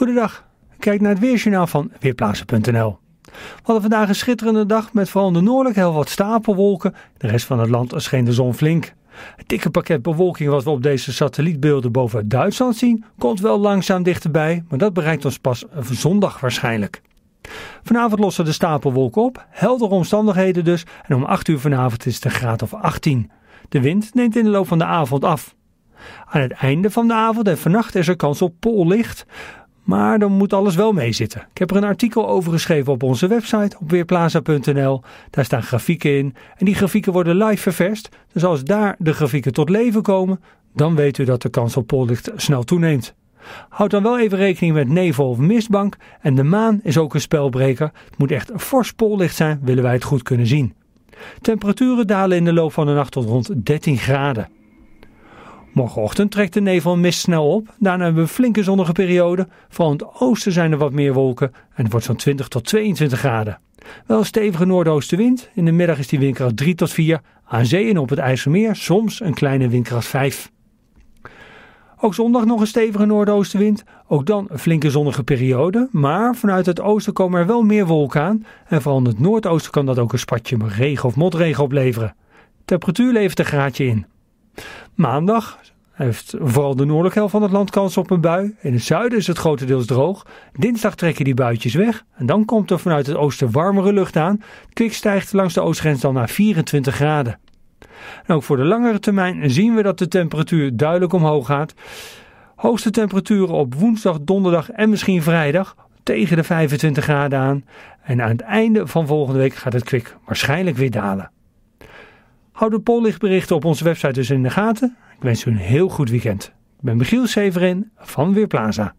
Goedendag. Kijk naar het weerjournaal van Weerplaatsen.nl. We hadden vandaag een schitterende dag met vooral in de noordelijk heel wat stapelwolken. De rest van het land scheen de zon flink. Het dikke pakket bewolking wat we op deze satellietbeelden boven Duitsland zien, komt wel langzaam dichterbij, maar dat bereikt ons pas zondag waarschijnlijk. Vanavond lossen de stapelwolken op, heldere omstandigheden dus, en om 8 uur vanavond is het een graad of 18. De wind neemt in de loop van de avond af. Aan het einde van de avond en vannacht is er kans op pollicht, maar dan moet alles wel meezitten. Ik heb er een artikel over geschreven op onze website op weerplaza.nl. Daar staan grafieken in en die grafieken worden live ververst. Dus als daar de grafieken tot leven komen, dan weet u dat de kans op pollicht snel toeneemt. Houd dan wel even rekening met nevel of mistbank en de maan is ook een spelbreker. Het moet echt een fors pollicht zijn, willen wij het goed kunnen zien. Temperaturen dalen in de loop van de nacht tot rond 13 graden. Morgenochtend trekt de nevel mist snel op. Daarna hebben we een flinke zonnige periode. Vooral in het oosten zijn er wat meer wolken en het wordt zo'n 20 tot 22 graden. Wel een stevige noordoostenwind. In de middag is die windkracht 3 tot 4. Aan zee en op het IJsselmeer soms een kleine windkracht 5. Ook zondag nog een stevige noordoostenwind. Ook dan een flinke zonnige periode. Maar vanuit het oosten komen er wel meer wolken aan. En vooral in het noordoosten kan dat ook een spatje regen of motregen opleveren. Temperatuur levert een graadje in. Maandag heeft vooral de noordelijke helft van het land kans op een bui. In het zuiden is het grotendeels droog. Dinsdag trekken die buitjes weg. En dan komt er vanuit het oosten warmere lucht aan. Kwik stijgt langs de oostgrens dan naar 24 graden. ook voor de langere termijn zien we dat de temperatuur duidelijk omhoog gaat. Hoogste temperaturen op woensdag, donderdag en misschien vrijdag tegen de 25 graden aan. En aan het einde van volgende week gaat het kwik waarschijnlijk weer dalen. Houd de pollichtberichten op onze website dus in de gaten. Ik wens u een heel goed weekend. Ik ben Michiel Severin van Weerplaza.